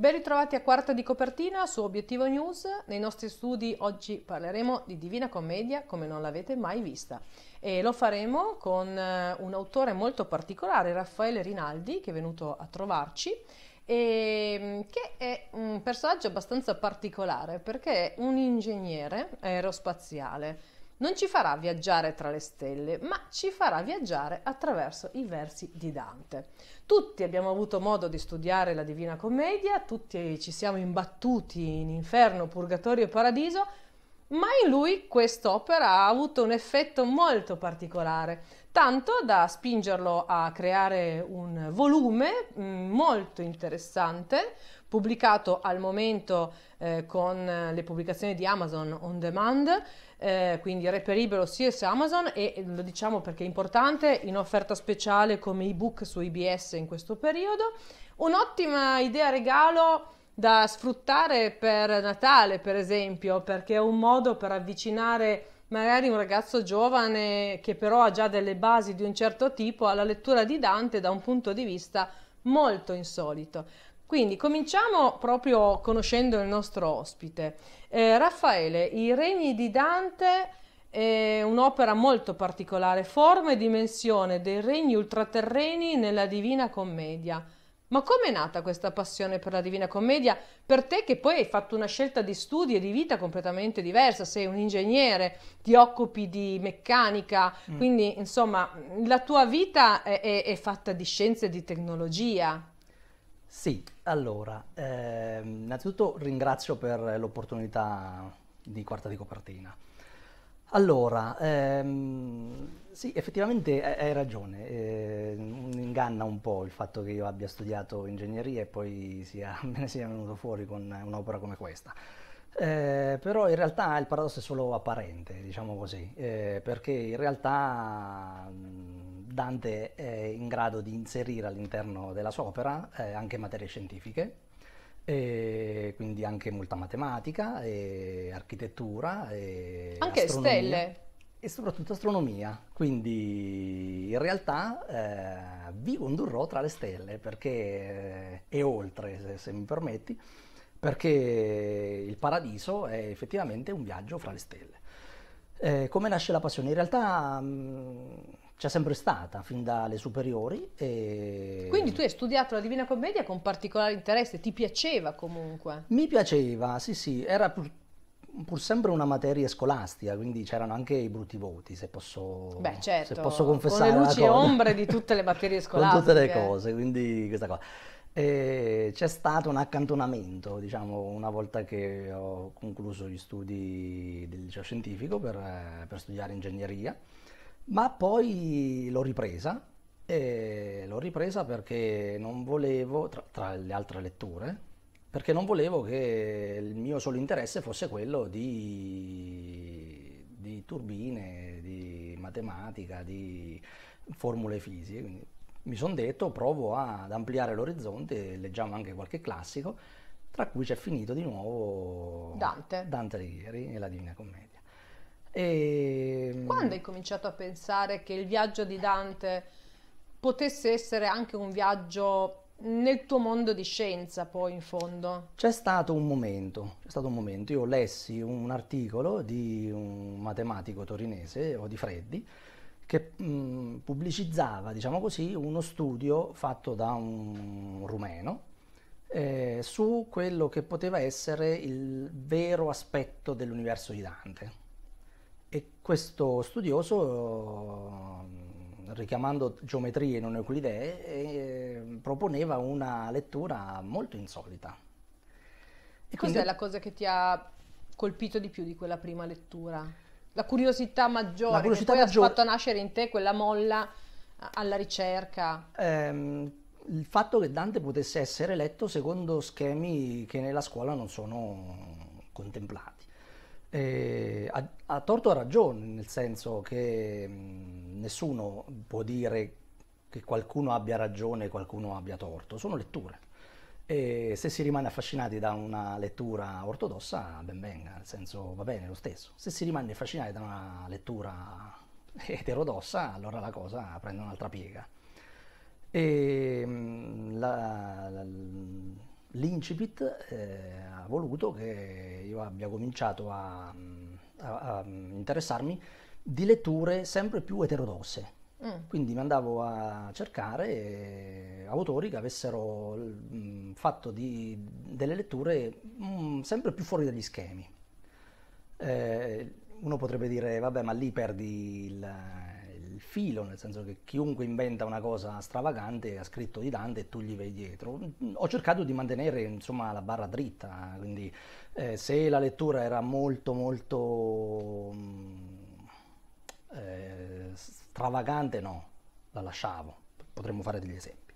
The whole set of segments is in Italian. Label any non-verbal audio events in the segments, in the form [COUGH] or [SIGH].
Ben ritrovati a Quarta di Copertina su Obiettivo News. Nei nostri studi oggi parleremo di Divina Commedia come non l'avete mai vista e lo faremo con eh, un autore molto particolare, Raffaele Rinaldi, che è venuto a trovarci e mm, che è un personaggio abbastanza particolare perché è un ingegnere aerospaziale non ci farà viaggiare tra le stelle, ma ci farà viaggiare attraverso i versi di Dante. Tutti abbiamo avuto modo di studiare la Divina Commedia, tutti ci siamo imbattuti in inferno, purgatorio e paradiso, ma in lui quest'opera ha avuto un effetto molto particolare, tanto da spingerlo a creare un volume mm, molto interessante, pubblicato al momento eh, con le pubblicazioni di Amazon On Demand, eh, quindi è reperibile sia su Amazon e lo diciamo perché è importante, in offerta speciale come ebook su IBS in questo periodo. Un'ottima idea regalo da sfruttare per Natale, per esempio, perché è un modo per avvicinare magari un ragazzo giovane che però ha già delle basi di un certo tipo alla lettura di Dante da un punto di vista molto insolito. Quindi cominciamo proprio conoscendo il nostro ospite. Eh, Raffaele, I regni di Dante è un'opera molto particolare, forma e dimensione dei regni ultraterreni nella Divina Commedia. Ma com'è nata questa passione per la Divina Commedia? Per te che poi hai fatto una scelta di studi e di vita completamente diversa, sei un ingegnere, ti occupi di meccanica, mm. quindi insomma la tua vita è, è, è fatta di scienze e di tecnologia. Sì, allora, ehm, innanzitutto ringrazio per l'opportunità di quarta di copertina. Allora, ehm, sì, effettivamente hai ragione, eh, inganna un po' il fatto che io abbia studiato ingegneria e poi sia, [LAUGHS] me ne sia venuto fuori con un'opera come questa. Eh, però in realtà il paradosso è solo apparente, diciamo così, eh, perché in realtà... Mh, Dante è in grado di inserire all'interno della sua opera eh, anche materie scientifiche, quindi anche molta matematica, e architettura, e anche astronomia. stelle e soprattutto astronomia. Quindi in realtà eh, vi condurrò tra le stelle perché è eh, oltre, se, se, mi permetti, perché il paradiso è effettivamente un viaggio fra le stelle. Eh, come nasce la passione? In realtà mh, mm, c'è sempre stata, fin dalle superiori. E... Quindi tu hai studiato la Divina Commedia con particolare interesse, ti piaceva comunque? Mi piaceva, sì sì, era pur, pur sempre una materia scolastica, quindi c'erano anche i brutti voti, se posso, Beh, certo, se posso confessare. Con le luci e ombre di tutte le materie [LAUGHS] scolastiche. con tutte le cose, quindi questa cosa. E c'è stato un accantonamento, diciamo, una volta che ho concluso gli studi del liceo scientifico per, per studiare ingegneria ma poi l'ho ripresa, l'ho ripresa perché non volevo, tra, tra le altre letture, perché non volevo che il mio solo interesse fosse quello di, di turbine, di matematica, di formule fisiche. Quindi mi sono detto provo ad ampliare l'orizzonte, leggiamo anche qualche classico, tra cui c'è finito di nuovo Dante, Dante Alighieri e la Divina Commedia. E... Ehm, Quando hai cominciato a pensare che il viaggio di Dante potesse essere anche un viaggio nel tuo mondo di scienza, poi in fondo? C'è stato un momento, c'è stato un momento. Io lessi un articolo di un matematico torinese, o di Freddi, che mh, pubblicizzava, diciamo così, uno studio fatto da un rumeno eh, su quello che poteva essere il vero aspetto dell'universo di Dante. E questo studioso, richiamando geometrie non euclidee, eh, proponeva una lettura molto insolita. E Cos'è la cosa che ti ha colpito di più di quella prima lettura? La curiosità maggiore la curiosità che poi maggiore... ha fatto nascere in te quella molla alla ricerca? Ehm, il fatto che Dante potesse essere letto secondo schemi che nella scuola non sono contemplati. Eh, a, a, torto a ragione, nel senso che mh, mm, nessuno può dire che qualcuno abbia ragione e qualcuno abbia torto, sono letture. E se si rimane affascinati da una lettura ortodossa, ben venga, nel senso va bene lo stesso. Se si rimane affascinati da una lettura eh, eterodossa, allora la cosa prende un'altra piega. E, mh, mm, la, la l'incipit eh, ha voluto che io abbia cominciato a, a, a interessarmi di letture sempre più eterodosse. Mm. Quindi mi andavo a cercare eh, autori che avessero mh, mm, fatto di, delle letture mh, mm, sempre più fuori dagli schemi. Eh, uno potrebbe dire, vabbè, ma lì perdi il, il filo, nel senso che chiunque inventa una cosa stravagante ha scritto di Dante e tu gli vai dietro. Ho cercato di mantenere insomma, la barra dritta, quindi eh, se la lettura era molto molto mm, eh, stravagante no, la lasciavo, potremmo fare degli esempi.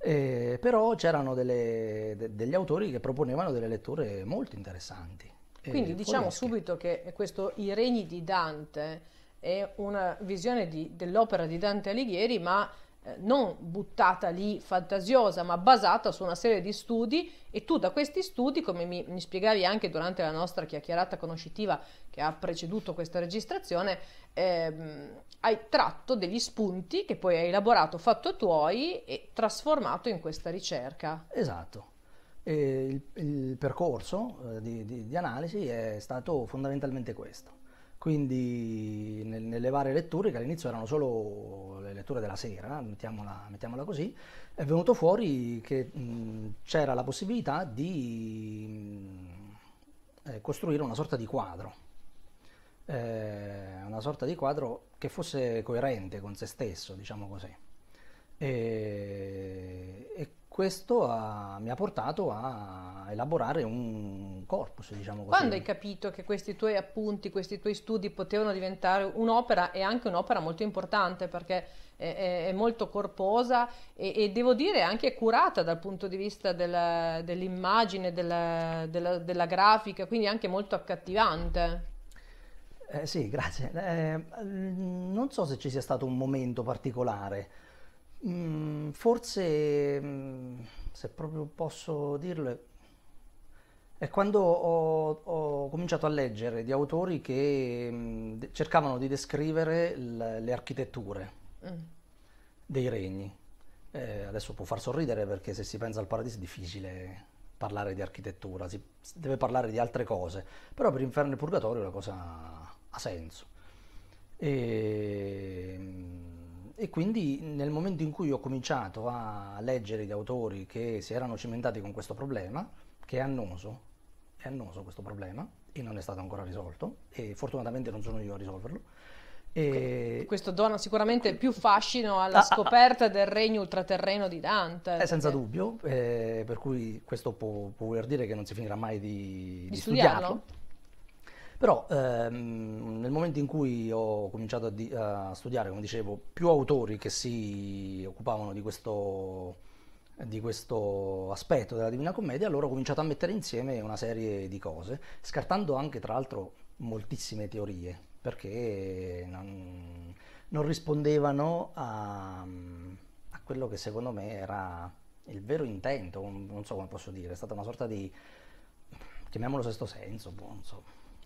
Eh, però c'erano delle, de, degli autori che proponevano delle letture molto interessanti. Quindi diciamo subito che questo I regni di Dante è una visione di, dell'opera di Dante Alighieri, ma eh, non buttata lì fantasiosa, ma basata su una serie di studi e tu da questi studi, come mi, mi spiegavi anche durante la nostra chiacchierata conoscitiva che ha preceduto questa registrazione, ehm, hai tratto degli spunti che poi hai elaborato, fatto tuoi e trasformato in questa ricerca. Esatto. Il, il, percorso eh, di, di, di analisi è stato fondamentalmente questo. Quindi nel, nelle varie letture, che all'inizio erano solo le letture della sera, mettiamola, mettiamola così, è venuto fuori che mh, c'era la possibilità di mh, eh, costruire una sorta di quadro, eh, una sorta di quadro che fosse coerente con se stesso, diciamo così. E, e questo ha, mi ha portato a elaborare un corpus, diciamo così. Quando hai capito che questi tuoi appunti, questi tuoi studi potevano diventare un'opera e anche un'opera molto importante perché è, è molto corposa e, e, devo dire anche curata dal punto di vista della, dell'immagine, della, della, della grafica, quindi anche molto accattivante. Eh, sì, grazie. Eh, non so se ci sia stato un momento particolare. Mm, forse, mm, se proprio posso dirlo, è quando ho, ho cominciato a leggere di autori che mm, cercavano di descrivere l- le architetture dei regni. Eh, adesso può far sorridere perché se si pensa al paradiso è difficile parlare di architettura, si deve parlare di altre cose, però per Inferno e Purgatorio la cosa ha senso. E, e quindi nel momento in cui ho cominciato a leggere gli autori che si erano cimentati con questo problema, che è annoso, è annoso questo problema e non è stato ancora risolto e fortunatamente non sono io a risolverlo. E... Questo dona sicuramente più fascino alla ah, ah, ah. scoperta del regno ultraterreno di Dante. Eh, senza dubbio, eh, per cui questo può, può, voler dire che non si finirà mai di, di, di studiarlo. studiarlo però ehm, nel momento in cui ho cominciato a, di, a, studiare, come dicevo, più autori che si occupavano di questo, di questo aspetto della Divina Commedia, allora ho cominciato a mettere insieme una serie di cose, scartando anche tra l'altro moltissime teorie, perché non, non rispondevano a, a, quello che secondo me era il vero intento, non so come posso dire, è stata una sorta di, chiamiamolo sesto senso, boh, non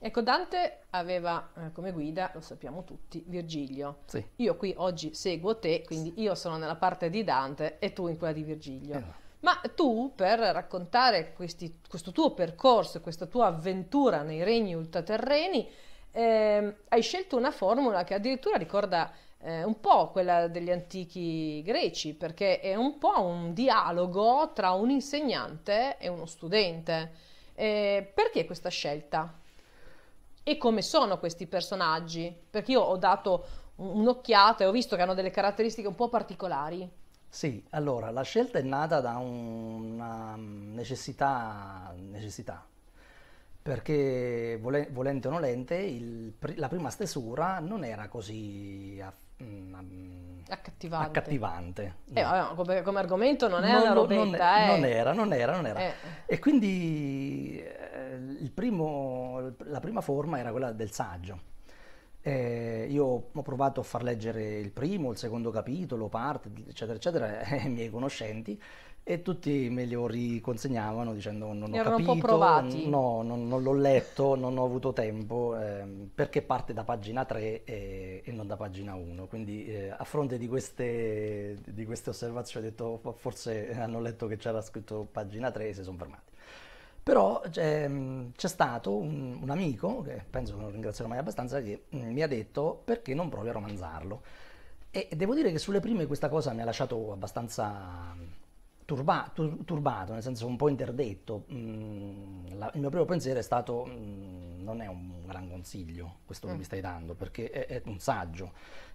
Ecco, Dante aveva eh, come guida, lo sappiamo tutti, Virgilio. Sì. Io qui oggi seguo te, quindi io sono nella parte di Dante e tu in quella di Virgilio. Eh. Ma tu, per raccontare questi, questo tuo percorso, questa tua avventura nei regni ultraterreni, eh, hai scelto una formula che addirittura ricorda eh, un po' quella degli antichi greci, perché è un po' un dialogo tra un insegnante e uno studente. Eh, perché questa scelta? e come sono questi personaggi, perché io ho dato un'occhiata e ho visto che hanno delle caratteristiche un po' particolari. Sì, allora la scelta è nata da una necessità, necessità perché volente o nolente il, la prima stesura non era così aff- mm, accattivante. accattivante eh, no. eh, vabbè, come, come, argomento non era non, robetta, non, eh. non, era, non era, non era. Eh. E quindi eh, primo, la prima forma era quella del saggio. Eh, io ho provato a far leggere il primo, il secondo capitolo, parte, eccetera, eccetera, ai [LAUGHS] miei conoscenti e tutti me lo riconsegnavano dicendo non ho capito, no, non, non, l'ho letto, non ho avuto tempo, ehm, perché parte da pagina 3 e, e non da pagina 1. Quindi eh, a fronte di queste, di queste, osservazioni ho detto forse hanno letto che c'era scritto pagina 3 e si sono fermati. Però c'è, ehm, c'è stato un, un, amico, che penso non ringrazierò mai abbastanza, che mm, mi ha detto perché non provi a romanzarlo. E devo dire che sulle prime questa cosa mi ha lasciato abbastanza turba, tur, turbato, nel senso un po' interdetto. Mm, la, il mio primo pensiero è stato mm, non è un gran consiglio questo mm. che mi stai dando, perché è, è un saggio.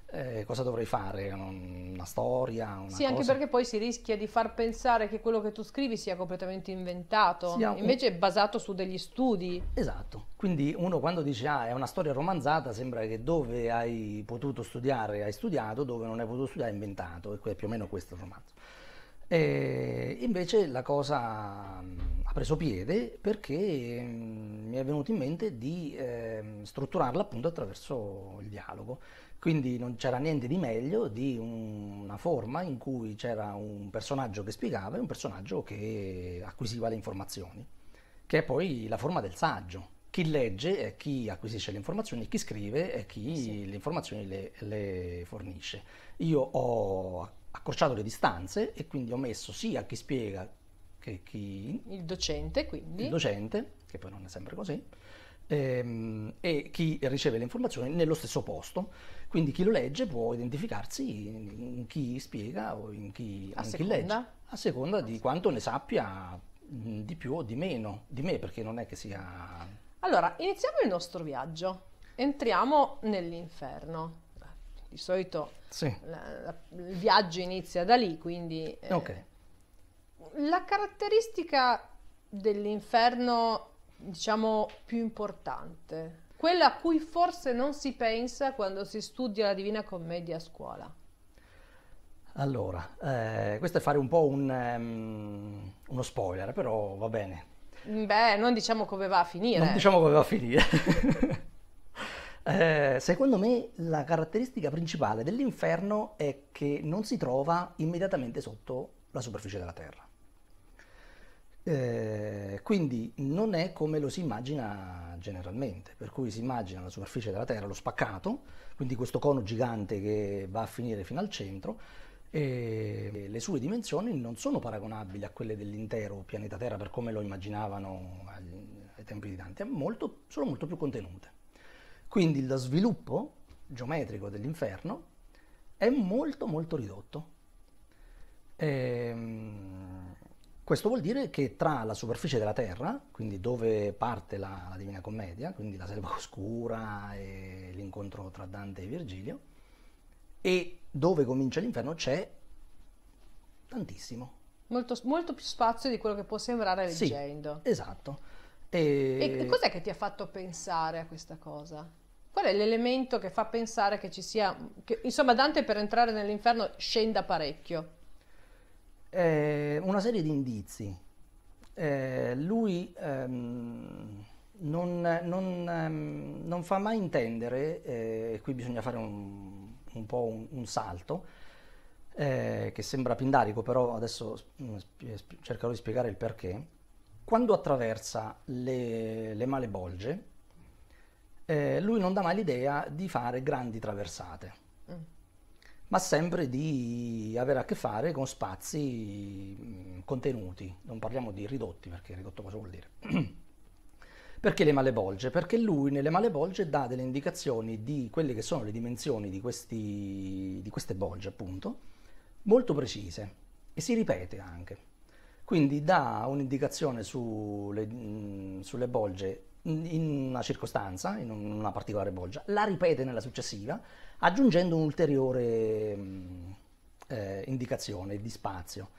Eh, cosa dovrei fare? Una storia? Una sì, cosa? anche perché poi si rischia di far pensare che quello che tu scrivi sia completamente inventato, sia invece un... è basato su degli studi. Esatto, quindi uno quando dice ah è una storia romanzata sembra che dove hai potuto studiare hai studiato, dove non hai potuto studiare hai inventato, e più o meno questo è il romanzo. E invece la cosa mm, ha preso piede perché mm, mi è venuto in mente di ehm, strutturarla appunto attraverso il dialogo. Quindi non c'era niente di meglio di una forma in cui c'era un personaggio che spiegava e un personaggio che acquisiva le informazioni, che è poi la forma del saggio. Chi legge è chi acquisisce le informazioni, chi scrive è chi sì. le informazioni le, le fornisce. Io ho accorciato le distanze e quindi ho messo sia chi spiega che chi... Il docente, quindi. Il docente, che poi non è sempre così, ehm, e chi riceve le informazioni nello stesso posto. Quindi chi lo legge può identificarsi in chi spiega o in chi, a in chi legge, a seconda di quanto ne sappia mm, di più o di meno, di me perché non è che sia... Allora, iniziamo il nostro viaggio. Entriamo nell'inferno. Di solito sì. la, la, il viaggio inizia da lì, quindi... Eh, okay. La caratteristica dell'inferno, diciamo, più importante, quella a cui forse non si pensa quando si studia la Divina Commedia a scuola. Allora, eh, questo è fare un po' un, um, uno spoiler, però va bene. Beh, non diciamo come va a finire. Non diciamo come va a finire. [LAUGHS] Eh, secondo me la caratteristica principale dell'inferno è che non si trova immediatamente sotto la superficie della Terra. Eh, quindi non è come lo si immagina generalmente, per cui si immagina la superficie della Terra, lo spaccato, quindi questo cono gigante che va a finire fino al centro, e le sue dimensioni non sono paragonabili a quelle dell'intero pianeta Terra per come lo immaginavano ai tempi di Dante, molto, sono molto più contenute. Quindi lo sviluppo geometrico dell'inferno è molto molto ridotto. Ehm, questo vuol dire che tra la superficie della Terra, quindi dove parte la, la Divina Commedia, quindi la selva oscura e l'incontro tra Dante e Virgilio, e dove comincia l'inferno c'è tantissimo. Molto, molto, più spazio di quello che può sembrare leggendo. Sì, esatto. E... e cos'è che ti ha fatto pensare a questa cosa? Qual è l'elemento che fa pensare che ci sia... Che, insomma, Dante per entrare nell'inferno scenda parecchio. Eh, una serie di indizi. Eh, lui ehm, non, non, ehm, non, fa mai intendere, eh, e eh, qui bisogna fare un, un po' un, un salto, eh, che sembra pindarico, però adesso mh, mm, cercherò di spiegare il perché quando attraversa le, le bolge, eh, lui non dà mai l'idea di fare grandi traversate, mm. ma sempre di avere a che fare con spazi mm, contenuti, non parliamo di ridotti, perché ridotto cosa vuol dire? [CLEARS THROAT] perché le male bolge? Perché lui nelle male bolge dà delle indicazioni di quelle che sono le dimensioni di, questi, di queste bolge, appunto, molto precise e si ripete anche quindi dà un'indicazione sulle, mm, sulle bolge in una circostanza, in una particolare bolgia, la ripete nella successiva, aggiungendo un'ulteriore mm, eh, indicazione di spazio.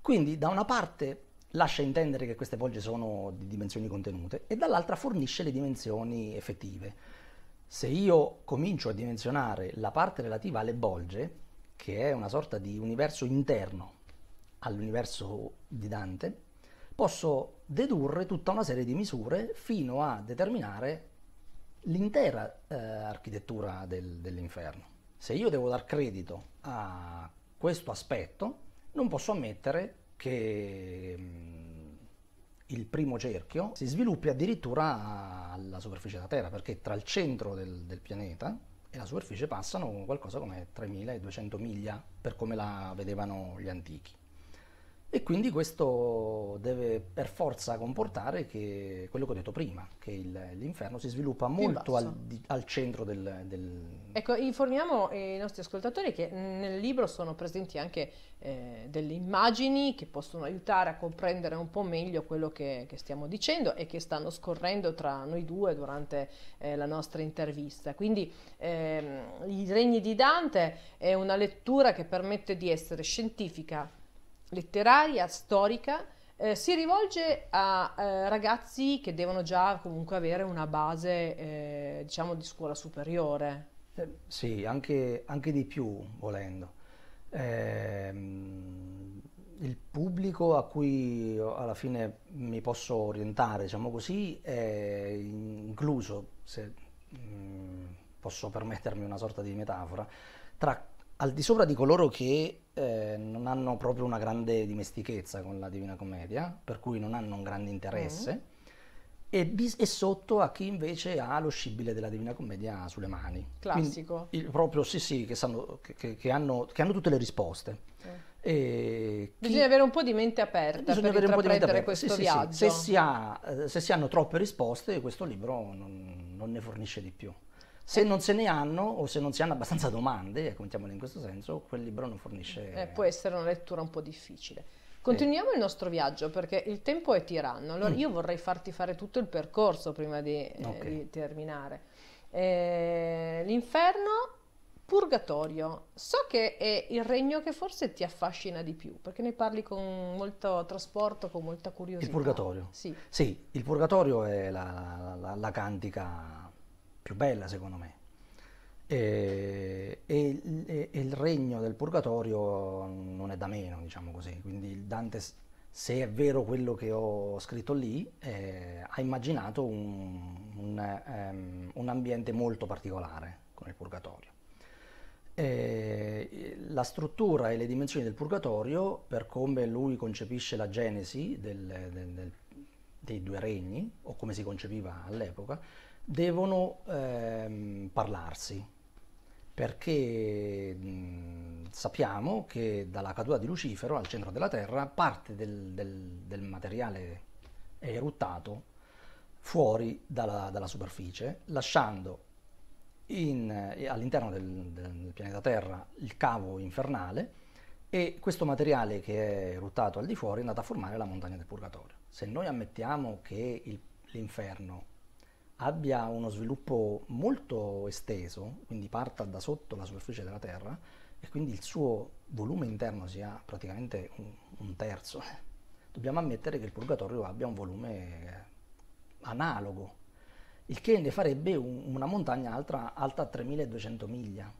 Quindi da una parte lascia intendere che queste bolge sono di dimensioni contenute e dall'altra fornisce le dimensioni effettive. Se io comincio a dimensionare la parte relativa alle bolge, che è una sorta di universo interno all'universo di Dante, posso dedurre tutta una serie di misure fino a determinare l'intera eh, architettura del, dell'inferno. Se io devo dar credito a questo aspetto, non posso ammettere che mh, mm, il primo cerchio si sviluppi addirittura alla superficie della Terra, perché tra il centro del, del pianeta e la superficie passano qualcosa come 3.200 miglia per come la vedevano gli antichi. E quindi questo deve per forza comportare che quello che ho detto prima, che il, l'inferno si sviluppa molto al, di, al, centro del, del, Ecco, informiamo i nostri ascoltatori che nel libro sono presenti anche eh, delle immagini che possono aiutare a comprendere un po' meglio quello che, che stiamo dicendo e che stanno scorrendo tra noi due durante eh, la nostra intervista. Quindi eh, I regni di Dante è una lettura che permette di essere scientifica, letteraria, storica, eh, si rivolge a eh, ragazzi che devono già comunque avere una base, eh, diciamo, di scuola superiore. Eh, sì, anche, anche, di più, volendo. Ehm, il pubblico a cui alla fine mi posso orientare, diciamo così, è incluso, se mh, mm, posso permettermi una sorta di metafora, tra al di sopra di coloro che eh, non hanno proprio una grande dimestichezza con la Divina Commedia, per cui non hanno un grande interesse, mm. e, bis- e, sotto a chi invece ha lo scibile della Divina Commedia sulle mani. Classico. il, proprio sì, sì, che, sanno, che, che, hanno, che hanno, tutte le risposte. Eh. bisogna chi... avere un po' di mente aperta bisogna per intraprendere questo sì, viaggio. Sì, sì. Se, si ha, eh, se, si hanno troppe risposte, questo libro non, non ne fornisce di più. Se non se ne hanno o se non si hanno abbastanza domande, ecco, in questo senso, quel libro non fornisce... Eh, può essere una lettura un po' difficile. Continuiamo il nostro viaggio perché il tempo è tiranno. Allora, mm. io vorrei farti fare tutto il percorso prima di, eh, di terminare. Eh, l'inferno, purgatorio. So che è il regno che forse ti affascina di più perché ne parli con molto trasporto, con molta curiosità. Il purgatorio? Sì. sì il purgatorio è la, la, la, la cantica più bella secondo me. E, e, e, il regno del purgatorio non è da meno, diciamo così. Quindi Dante, se è vero quello che ho scritto lì, eh, ha immaginato un, un, um, un, ambiente molto particolare con il purgatorio. E la struttura e le dimensioni del purgatorio, per come lui concepisce la genesi del, del, del, dei due regni, o come si concepiva all'epoca, devono ehm, parlarsi, perché mh, sappiamo che dalla caduta di Lucifero al centro della Terra parte del, del, del materiale è eruttato fuori dalla, dalla superficie, lasciando eh, all'interno del, del, pianeta Terra il cavo infernale e questo materiale che è eruttato al di fuori è andato a formare la montagna del purgatorio. Se noi ammettiamo che l'inferno abbia uno sviluppo molto esteso, quindi parta da sotto la superficie della Terra e quindi il suo volume interno sia praticamente un, un terzo. [LAUGHS] Dobbiamo ammettere che il purgatorio abbia un volume analogo, il che ne farebbe un, una montagna alta, alta 3200 miglia.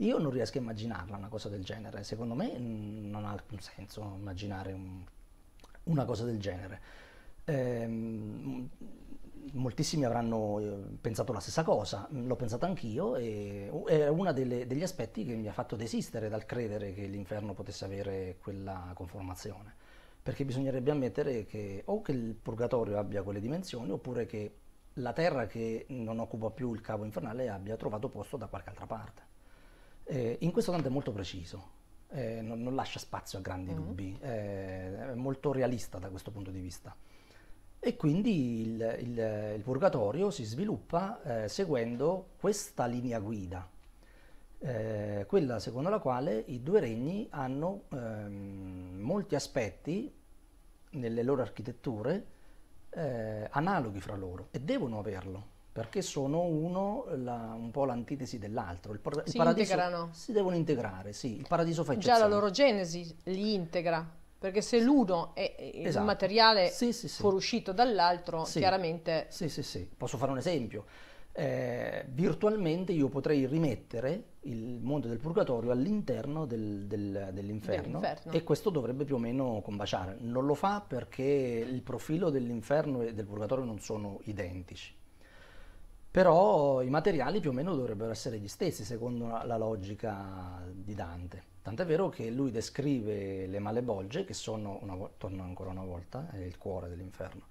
Io non riesco a immaginarla una cosa del genere, secondo me non ha alcun senso immaginare un, una cosa del genere. Ehm, moltissimi avranno eh, pensato la stessa cosa, l'ho pensato anch'io e è uno degli aspetti che mi ha fatto desistere dal credere che l'inferno potesse avere quella conformazione, perché bisognerebbe ammettere che o che il purgatorio abbia quelle dimensioni oppure che la terra che non occupa più il cavo infernale abbia trovato posto da qualche altra parte. Eh, in questo tanto è molto preciso, eh, non, non, lascia spazio a grandi mm -hmm. dubbi, eh, è molto realista da questo punto di vista e quindi il, il, il purgatorio si sviluppa eh, seguendo questa linea guida, eh, quella secondo la quale i due regni hanno ehm, molti aspetti nelle loro architetture eh, analoghi fra loro e devono averlo perché sono uno la, un po' l'antitesi dell'altro. Il, par- si paradiso, integrano. Si devono integrare, sì. Il paradiso fa eccezione. Già la loro genesi li integra perché se l'uno è il esatto. materiale sì, sì, sì. fuoriuscito dall'altro, chiaramente... Sì, sì, sì. Posso fare un esempio. Eh, virtualmente io potrei rimettere il mondo del purgatorio all'interno del, del, dell'inferno, dell'inferno, e questo dovrebbe più o meno combaciare. Non lo fa perché il profilo dell'inferno e del purgatorio non sono identici. Però i materiali più o meno dovrebbero essere gli stessi secondo la, la logica di Dante. Tant'è vero che lui descrive le malebolge, che sono, una, torno ancora una volta, è il cuore dell'inferno,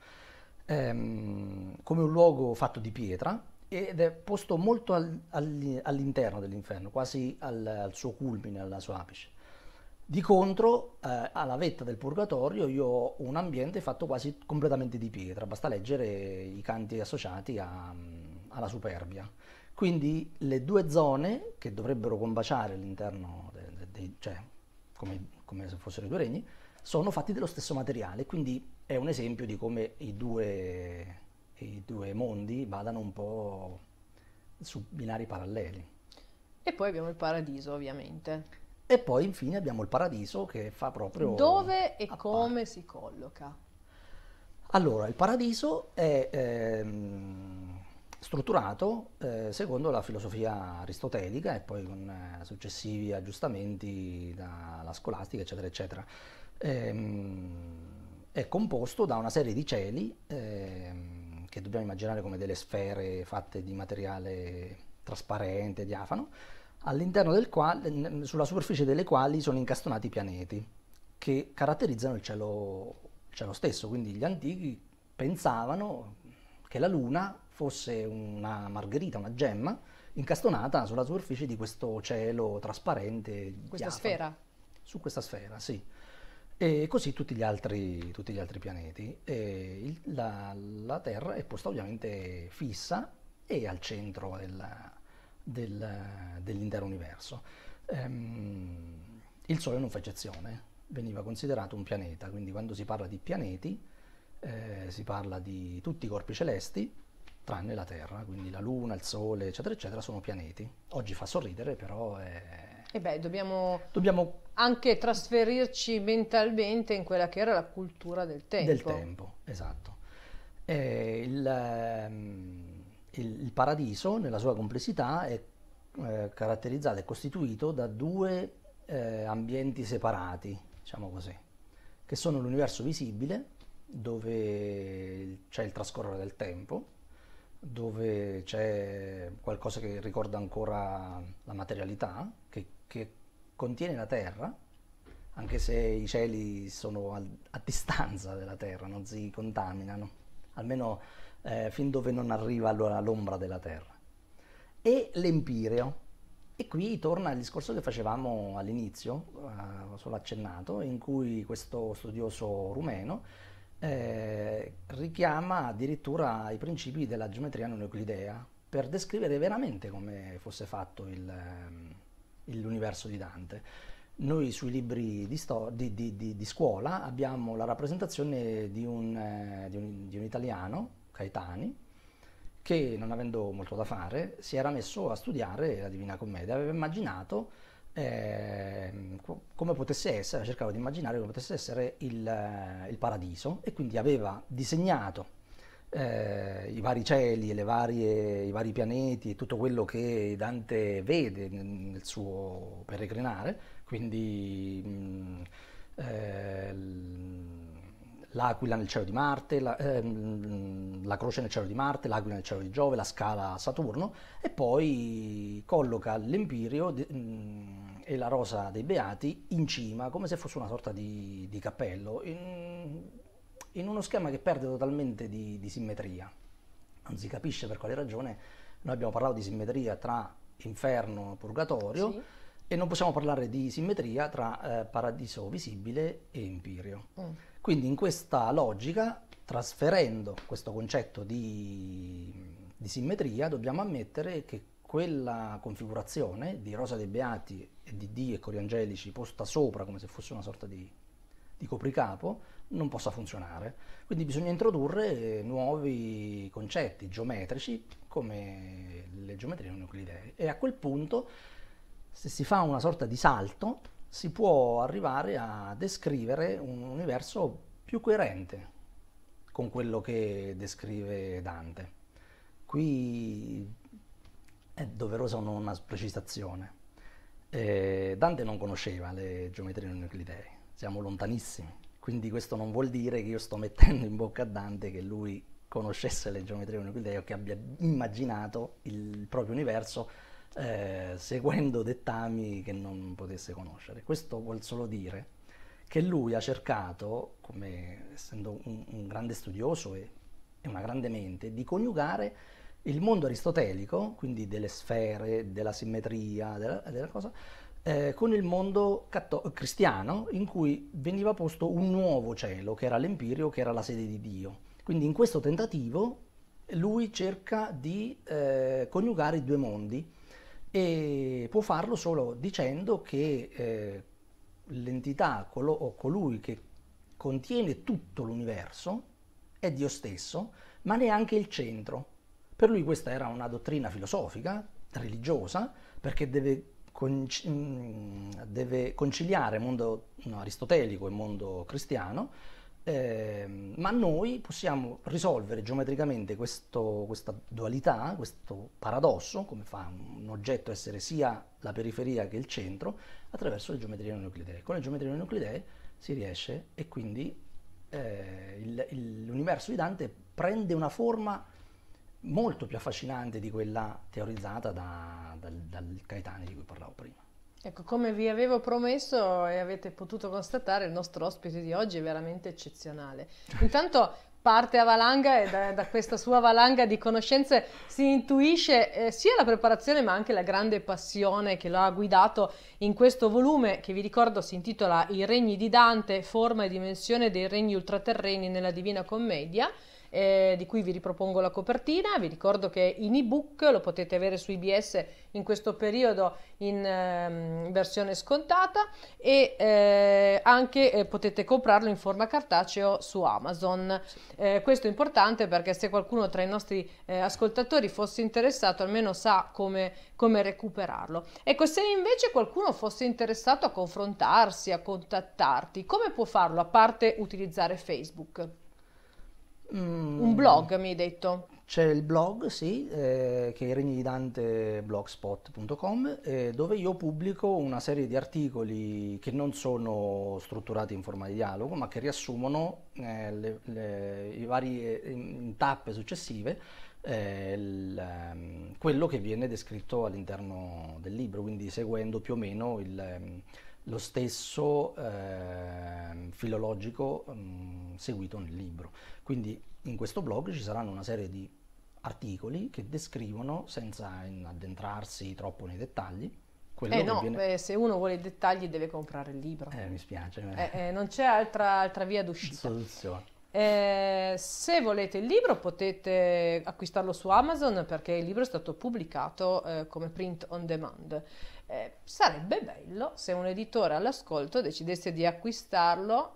ehm, come un luogo fatto di pietra ed è posto molto al, all, all'interno dell'inferno, quasi al, al, suo culmine, alla sua apice. Di contro, eh, alla vetta del purgatorio, io ho un ambiente fatto quasi completamente di pietra, basta leggere i canti associati a, alla superbia. Quindi le due zone che dovrebbero combaciare all'interno del dei, cioè, come, come, se fossero i due regni, sono fatti dello stesso materiale, quindi è un esempio di come i due, i due mondi vadano un po' su binari paralleli. E poi abbiamo il paradiso, ovviamente. E poi infine abbiamo il paradiso che fa proprio... Dove e come si colloca? Allora, il paradiso è... Ehm, strutturato eh, secondo la filosofia aristotelica e poi con eh, successivi aggiustamenti dalla scolastica, eccetera, eccetera. Ehm, è composto da una serie di cieli ehm, che dobbiamo immaginare come delle sfere fatte di materiale trasparente, diafano, all'interno del quale, sulla superficie delle quali sono incastonati i pianeti che caratterizzano il cielo, il cielo stesso. Quindi gli antichi pensavano che la Luna fosse una margherita, una gemma, incastonata sulla superficie di questo cielo trasparente. Questa diafano. sfera? Su questa sfera, sì. E così tutti gli altri, tutti gli altri pianeti. Il, la, la, Terra è posta ovviamente fissa e al centro del, del, dell'intero universo. Ehm, il Sole non fa eccezione, veniva considerato un pianeta, quindi quando si parla di pianeti eh, si parla di tutti i corpi celesti tranne la Terra, quindi la Luna, il Sole, eccetera, eccetera, sono pianeti. Oggi fa sorridere, però è... E beh, dobbiamo, dobbiamo anche trasferirci mentalmente in quella che era la cultura del tempo. Del tempo, esatto. Il, ehm, il, il, paradiso, nella sua complessità, è eh, caratterizzato e costituito da due eh, ambienti separati, diciamo così, che sono l'universo visibile, dove c'è il trascorrere del tempo, dove c'è qualcosa che ricorda ancora la materialità, che, che contiene la Terra, anche se i cieli sono al, a distanza della Terra, non si contaminano, almeno eh, fin dove non arriva l'ombra della Terra. E l'Empireo. E qui torna al discorso che facevamo all'inizio, eh, solo accennato, in cui questo studioso rumeno eh, richiama addirittura i principi della geometria non euclidea per descrivere veramente come fosse fatto ehm, l'universo di Dante. Noi sui libri di, di, di, di scuola abbiamo la rappresentazione un, eh, un, di un italiano, Caetani, che non avendo molto da fare si era messo a studiare la Divina Commedia, aveva immaginato eh, come potesse essere, cercava di immaginare come potesse essere il, eh, il paradiso e quindi aveva disegnato eh, i vari cieli, varie, i vari pianeti, e tutto quello che Dante vede nel suo peregrinare, quindi mh, mm, eh, l'Aquila nel cielo di Marte, la, ehm, mm, la, Croce nel cielo di Marte, l'Aquila nel cielo di Giove, la Scala Saturno e poi colloca l'Empirio mm, e la Rosa dei Beati in cima come se fosse una sorta di, di cappello, in, in, uno schema che perde totalmente di, di simmetria. Non si capisce per quale ragione noi abbiamo parlato di simmetria tra inferno e purgatorio. Sì e non possiamo parlare di simmetria tra eh, paradiso visibile e empirio. Mm. Quindi in questa logica, trasferendo questo concetto di, di simmetria, dobbiamo ammettere che quella configurazione di Rosa dei Beati e di D e Cori Angelici posta sopra come se fosse una sorta di, di copricapo non possa funzionare. Quindi bisogna introdurre nuovi concetti geometrici come le geometrie non euclidee e a quel punto se si fa una sorta di salto si può arrivare a descrivere un universo più coerente con quello che descrive Dante. Qui è doverosa una precisazione. Eh, Dante non conosceva le geometrie non euclidee, siamo lontanissimi, quindi questo non vuol dire che io sto mettendo in bocca a Dante che lui conoscesse le geometrie non euclidee o che abbia immaginato il proprio universo eh, seguendo dettami che non potesse conoscere. Questo vuol solo dire che lui ha cercato, come, essendo un, un grande studioso e, e una grande mente, di coniugare il mondo aristotelico, quindi delle sfere, della simmetria, della, della cosa, eh, con il mondo cristiano in cui veniva posto un nuovo cielo, che era l'empirio, che era la sede di Dio. Quindi in questo tentativo lui cerca di eh, coniugare i due mondi e può farlo solo dicendo che eh, l'entità col- o colui che contiene tutto l'universo è Dio stesso, ma neanche il centro. Per lui questa era una dottrina filosofica, religiosa, perché deve, conci- mm, deve conciliare mondo aristotelico e mondo cristiano, eh, ma noi possiamo risolvere geometricamente questo, questa dualità, questo paradosso, come fa un oggetto essere sia la periferia che il centro, attraverso le geometrie non euclidee. Con le geometrie non euclidee si riesce e quindi eh, l'universo di Dante prende una forma molto più affascinante di quella teorizzata da, dal, dal Caetani di cui parlavo prima. Ecco, come vi avevo promesso e avete potuto constatare, il nostro ospite di oggi è veramente eccezionale. [LAUGHS] Intanto parte a valanga e da, da questa sua valanga di conoscenze si intuisce eh, sia la preparazione ma anche la grande passione che lo ha guidato in questo volume che vi ricordo si intitola I regni di Dante, forma e dimensione dei regni ultraterreni nella Divina Commedia eh, di cui vi ripropongo la copertina. Vi ricordo che in ebook lo potete avere su IBS in questo periodo in eh, versione scontata e eh, anche eh, potete comprarlo in forma cartaceo su Amazon. Eh, questo è importante perché se qualcuno tra i nostri eh, ascoltatori fosse interessato almeno sa come, come recuperarlo. Ecco, se invece qualcuno fosse interessato a confrontarsi, a contattarti, come può farlo a parte utilizzare Facebook? Mm. Un blog, mi hai detto. C'è il blog, sì, eh, che è regnididante.blogspot.com, eh, dove io pubblico una serie di articoli che non sono strutturati in forma di dialogo, ma che riassumono eh, le, le, i varie eh, in tappe successive eh, il, ehm, quello che viene descritto all'interno del libro, quindi seguendo più o meno il, ehm, lo stesso ehm, filologico. Mh, mm, seguito nel libro. Quindi in questo blog ci saranno una serie di articoli che descrivono, senza addentrarsi troppo nei dettagli, eh no, viene... eh, se uno vuole i dettagli deve comprare il libro. Eh, mi spiace. Eh, eh, non c'è altra, altra via d'uscita. Eh, se volete il libro potete acquistarlo su Amazon perché il libro è stato pubblicato come print on demand. sarebbe bello se un editore all'ascolto decidesse di acquistarlo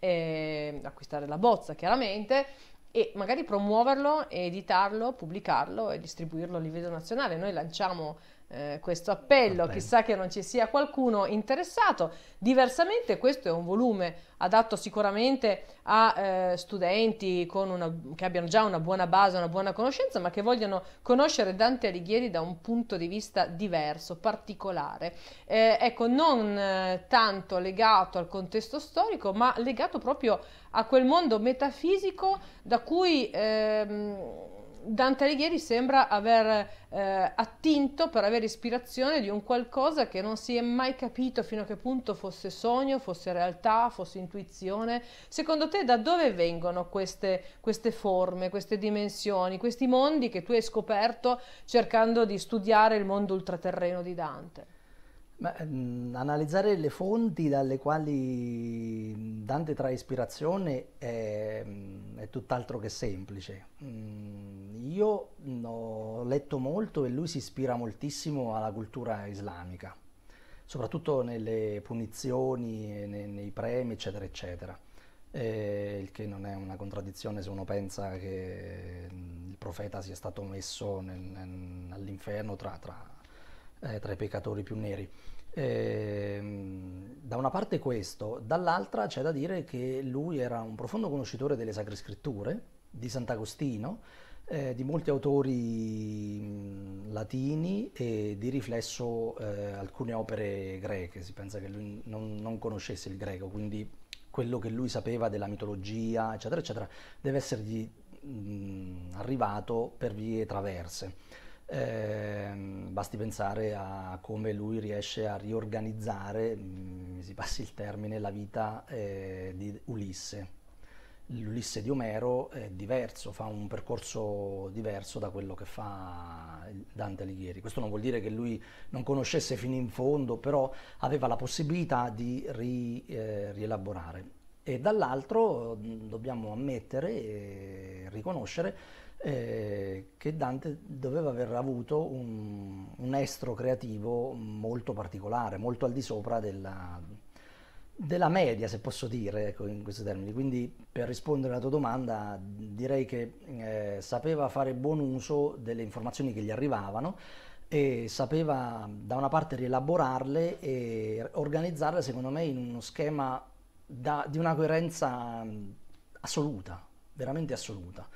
eh, acquistare la bozza chiaramente e magari promuoverlo, editarlo, pubblicarlo e distribuirlo a livello nazionale. Noi lanciamo eh, questo appello, Appelli. chissà che non ci sia qualcuno interessato. Diversamente questo è un volume adatto sicuramente a eh, studenti una, che abbiano già una buona base, una buona conoscenza, ma che vogliono conoscere Dante Alighieri da un punto di vista diverso, particolare. Eh, ecco, non eh, tanto legato al contesto storico, ma legato proprio a quel mondo metafisico da cui... Ehm, Dante Alighieri sembra aver eh, attinto per avere ispirazione di un qualcosa che non si è mai capito fino a che punto fosse sogno, fosse realtà, fosse intuizione. Secondo te da dove vengono queste, queste forme, queste dimensioni, questi mondi che tu hai scoperto cercando di studiare il mondo ultraterreno di Dante? Ma, mh, mm, analizzare le fonti dalle quali mm, Dante trae ispirazione è, mm, è tutt'altro che semplice. Mh, io ho letto molto e lui si ispira moltissimo alla cultura islamica, soprattutto nelle punizioni, nei, nei premi, eccetera, eccetera. Eh, il che non è una contraddizione se uno pensa che il profeta sia stato messo all'inferno tra, tra eh, tra i peccatori più neri. Ehm, da una parte questo, dall'altra c'è da dire che lui era un profondo conoscitore delle Sacre Scritture, di Sant'Agostino, eh, di molti autori mh, latini e di riflesso eh, alcune opere greche. Si pensa che lui non, non conoscesse il greco, quindi quello che lui sapeva della mitologia, eccetera, eccetera, deve essergli mh, arrivato per vie traverse. Eh, basti pensare a come lui riesce a riorganizzare, mm, mi si passi il termine, la vita eh, di Ulisse. L'Ulisse di Omero è diverso, fa un percorso diverso da quello che fa Dante Alighieri. Questo non vuol dire che lui non conoscesse fino in fondo, però aveva la possibilità di ri, eh, rielaborare. E dall'altro mm, dobbiamo ammettere e riconoscere eh, che Dante doveva aver avuto un, un, estro creativo molto particolare, molto al di sopra della, della media, se posso dire ecco, in questi termini. Quindi per rispondere alla tua domanda direi che eh, sapeva fare buon uso delle informazioni che gli arrivavano e sapeva da una parte rielaborarle e organizzarle secondo me in uno schema da, di una coerenza assoluta, veramente assoluta.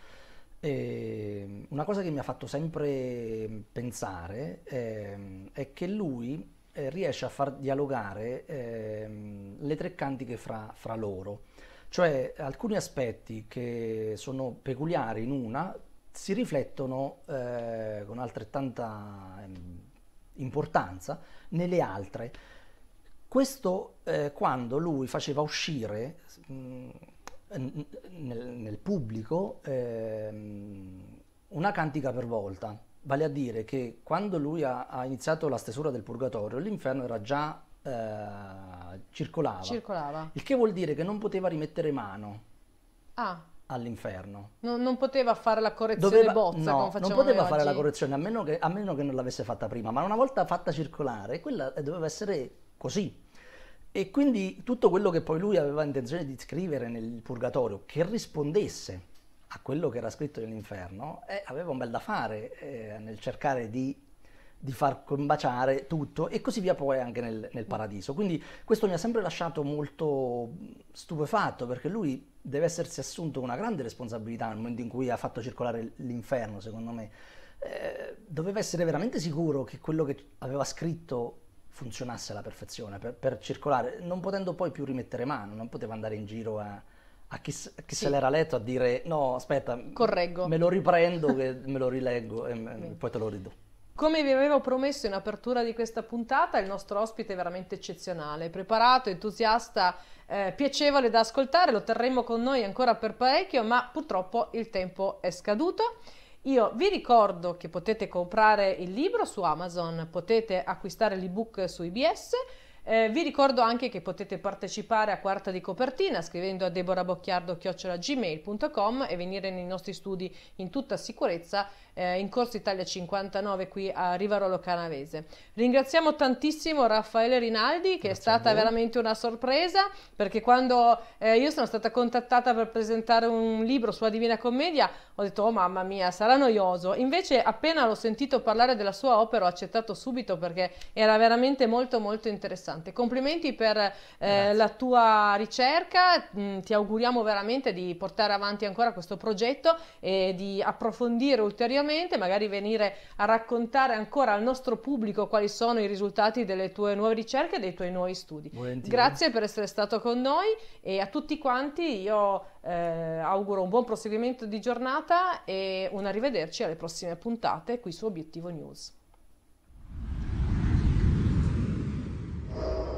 E ehm, una cosa che mi ha fatto sempre pensare è, ehm, è che lui eh, riesce a far dialogare ehm, le tre cantiche fra, fra loro, cioè alcuni aspetti che sono peculiari in una si riflettono eh, con altrettanta importanza nelle altre. Questo eh, quando lui faceva uscire mh, nel, nel pubblico ehm, una cantica per volta, vale a dire che quando lui ha, ha iniziato la stesura del purgatorio l'inferno era già eh, circolava. circolava, il che vuol dire che non poteva rimettere mano. Ah all'inferno. No, non poteva fare la correzione Doveva, bozza no, non poteva fare oggi. la correzione a meno, che, a meno, che, non l'avesse fatta prima, ma una volta fatta circolare, quella eh, doveva essere così. E quindi tutto quello che poi lui aveva intenzione di scrivere nel Purgatorio, che rispondesse a quello che era scritto nell'inferno, eh, aveva un bel da fare eh, nel cercare di, di, far combaciare tutto e così via poi anche nel, nel paradiso. Quindi questo mi ha sempre lasciato molto stupefatto perché lui deve essersi assunto una grande responsabilità nel momento in cui ha fatto circolare l'inferno, secondo me. Eh, doveva essere veramente sicuro che quello che aveva scritto funzionasse alla perfezione per, per, circolare, non potendo poi più rimettere mano, non poteva andare in giro a, a chi, a chi sì. se l'era letto a dire no aspetta, Correggo. me lo riprendo, me lo rileggo e Bene. [LAUGHS] poi te lo ridò. Come vi avevo promesso in apertura di questa puntata, il nostro ospite è veramente eccezionale, preparato, entusiasta, eh, piacevole da ascoltare, lo terremo con noi ancora per parecchio, ma purtroppo il tempo è scaduto. Io vi ricordo che potete comprare il libro su Amazon, potete acquistare l'ebook su IBS, eh, vi ricordo anche che potete partecipare a Quarta di Copertina scrivendo a deborabocchiardo.gmail.com e venire nei nostri studi in tutta sicurezza eh, in Corso Italia 59 qui a Rivarolo Canavese. Ringraziamo tantissimo Raffaele Rinaldi che Grazie è stata veramente una sorpresa perché quando eh, io sono stata contattata per presentare un libro sulla Divina Commedia ho detto oh mamma mia sarà noioso. Invece appena l'ho sentito parlare della sua opera ho accettato subito perché era veramente molto molto interessante interessante. Complimenti per eh, la tua ricerca, mm, ti auguriamo veramente di portare avanti ancora questo progetto e di approfondire ulteriormente, magari venire a raccontare ancora al nostro pubblico quali sono i risultati delle tue nuove ricerche e dei tuoi nuovi studi. Buongiorno. Grazie per essere stato con noi e a tutti quanti io eh, auguro un buon proseguimento di giornata e un arrivederci alle prossime puntate qui su Obiettivo News. Thank you.